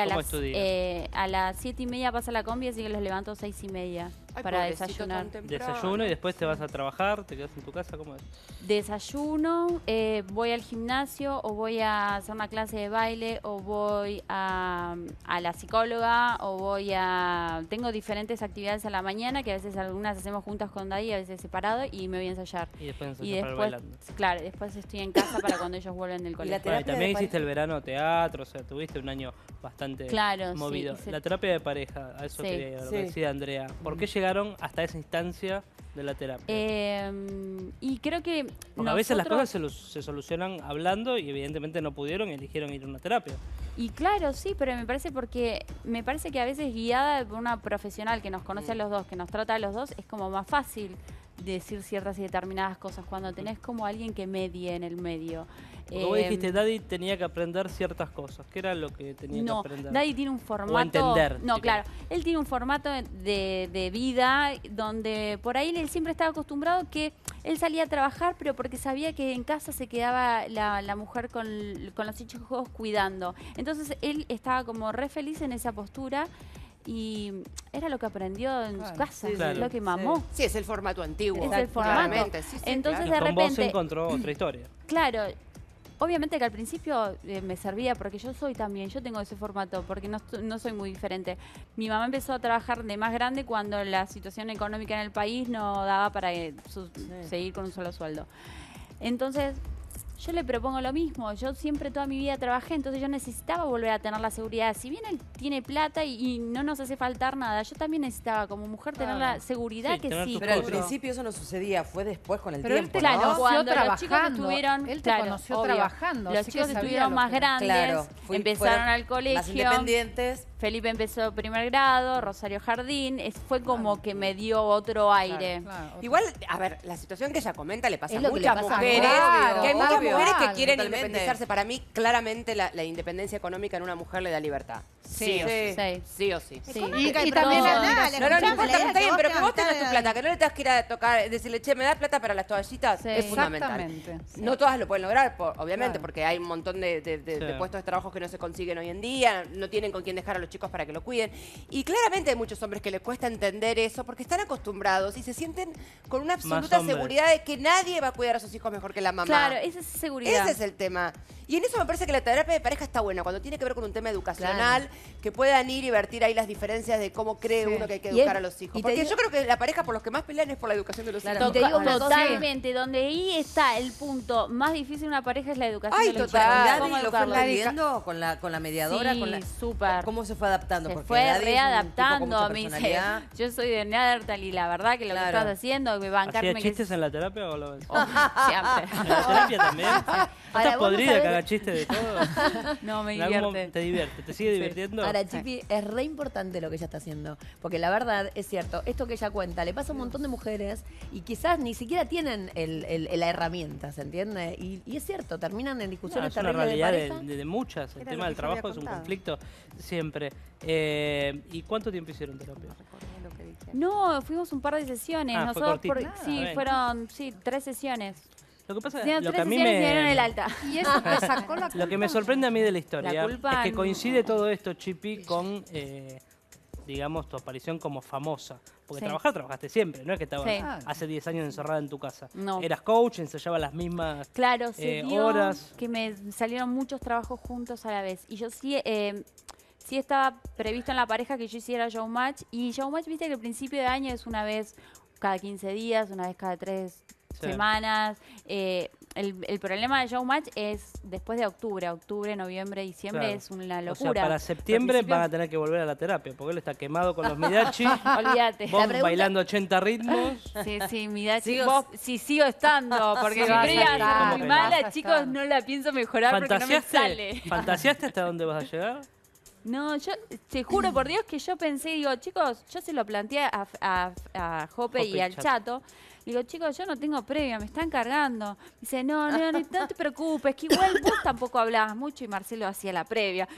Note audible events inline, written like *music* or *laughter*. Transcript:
Eh, a las 7 y media pasa la combi, así que los levanto a 6 y media para desayunar. Desayuno y después te vas a trabajar, te quedas en tu casa, ¿cómo es? Desayuno, eh, voy al gimnasio o voy a hacer una clase de baile o voy a, la psicóloga o voy a... Tengo diferentes actividades a la mañana que a veces algunas hacemos juntas con Daddy, a veces separado y me voy a ensayar. Y después ensayar Claro, después estoy en casa para cuando ellos vuelven del *laughs* colegio. ¿Y, también hiciste el verano teatro, o sea, tuviste un año bastante claro, movido. la terapia de pareja, a eso quería decía Andrea. ¿Por qué mm hasta esa instancia de la terapia. Em, y creo que. a veces las cosas se, solucionan hablando y evidentemente no pudieron y eligieron ir a una terapia. Y claro, sí, pero me parece porque me parece que a veces guiada por una profesional que nos conoce mm. a los dos, que nos trata a los dos, es como más fácil decir ciertas y determinadas cosas, cuando tenés como alguien que medie en el medio. Como vos dijiste, em, Daddy tenía que aprender ciertas cosas. ¿Qué era lo que tenía que aprender? No, Daddy tiene un formato... No, claro. Él tiene un formato de, vida donde por ahí él siempre estaba acostumbrado que él salía a trabajar, pero porque sabía que en casa se quedaba la, mujer con, con los hijos cuidando. Entonces él estaba como re feliz en esa postura y era lo que aprendió en su casa, lo que mamó. Sí, es el formato antiguo. Es el formato. Entonces de repente... encontró *clears throat* otra historia. Claro. Obviamente que al principio eh, me servía porque yo soy también, yo tengo ese formato, porque no, soy muy diferente. Mi mamá empezó a trabajar de más grande cuando la situación económica en el país no daba para eh, seguir con un solo sueldo. Entonces yo le propongo lo mismo. Yo siempre toda mi vida trabajé, entonces yo necesitaba volver a tener la seguridad. Si bien él tiene plata y, no nos hace faltar nada, yo también necesitaba como mujer tener la ah. seguridad que sí. Pero al principio eso no sucedía, fue después con el tiempo. Pero él te los conoció trabajando. él te conoció trabajando. Los chicos estuvieron más grandes, empezaron al colegio. Más independientes. Felipe empezó primer grado, Rosario Jardín, fue ah, como que me dio otro aire. Igual, a ver, la situación que ella comenta le pasa a muchas mujeres, que hay muchas mujeres que quieren independizarse. Para mí, claramente, la, independencia económica en una mujer le da libertad. Sí, o sí. sí. o sí. Y, también la, No, no, no importa, está bien, pero que vos tengas tu plata, que no le tengas que ir a tocar, decirle, che, ¿me das plata para las toallitas? es fundamental. No todas lo pueden lograr, obviamente, porque hay un montón de, puestos de trabajo que no se consiguen hoy en día, no tienen con quién dejar a los chicos para que lo cuiden. Y claramente hay muchos hombres que les cuesta entender eso porque están acostumbrados y se sienten con una absoluta seguridad de que nadie va a cuidar a sus hijos mejor que la mamá. Claro, ese es seguridad. Ese es el tema. Y en eso me parece que la terapia de pareja está buena, cuando tiene que ver con un tema educacional, que puedan ir y vertir ahí las diferencias de cómo cree uno que hay que educar a los hijos. Porque yo creo que la pareja por los que más pelean es por la educación de los claro. hijos. Te digo totalmente, donde ahí está el punto más difícil de una pareja es la educación de los total, hijos. ¿Lo fue viendo con la, con la mediadora? Sí, con ¿Cómo se fue adaptando? Se Porque fue readaptando. Me dice, yo soy de Neandertal y la verdad que lo que estás haciendo, me bancarme... chistes en la terapia o lo... Oh, siempre. ¿En la terapia también? Estás *laughs* Ahora, podrida de *laughs* todo. No, me divierte. Te divierte, te sigue divirtiendo. para ah. Chipi, es re importante lo que ella está haciendo. Porque la verdad, es cierto, esto que ella cuenta le pasa a un montón de mujeres y quizás ni siquiera tienen el, la herramienta, ¿se entiende? Y, es cierto, terminan en discusiones es una realidad de, muchas. El tema del trabajo es un conflicto siempre. Eh, ¿Y cuánto tiempo hicieron terapia? No, fuimos un par de sesiones. Ah, Nosotros sí, ah, fueron sí, tres sesiones. Lo que pasa es que a mí me... el alta. *laughs* Lo que me sorprende a mí de la historia es que coincide todo esto, Chipi, con, eh, digamos, tu aparición como famosa. Porque trabajar trabajaste siempre, no es que estabas hace 10 años encerrada en tu casa. Eras coach, ensayabas las mismas... Claro, eh, horas. que me salieron muchos trabajos juntos a la vez. Y yo sí, eh, sí estaba previsto en la pareja que yo hiciera showmatch. Y showmatch, viste que al principio de año es una vez cada 15 días, una vez cada 3, semanas. Eh, el, problema de Showmatch es después de octubre, octubre, noviembre, diciembre es una locura. para septiembre van a tener que volver a la terapia, porque él está quemado con los Midachi. *laughs* Olvídate. Vos bailando 80 ritmos. Sí, sí, Midachi. Sigo... sigo estando, *laughs* porque mi muy mala, chicos, no la pienso mejorar porque no me sale. ¿Fantaseaste hasta dónde vas a llegar? No, yo te juro por Dios que yo pensé, digo, chicos, yo se lo planteé a, Jope, y al Chato. Digo, chicos, yo no tengo previa, me están cargando. Dice, no, no, no, te *laughs* preocupes, que igual vos tampoco hablabas mucho y Marcelo hacía la previa.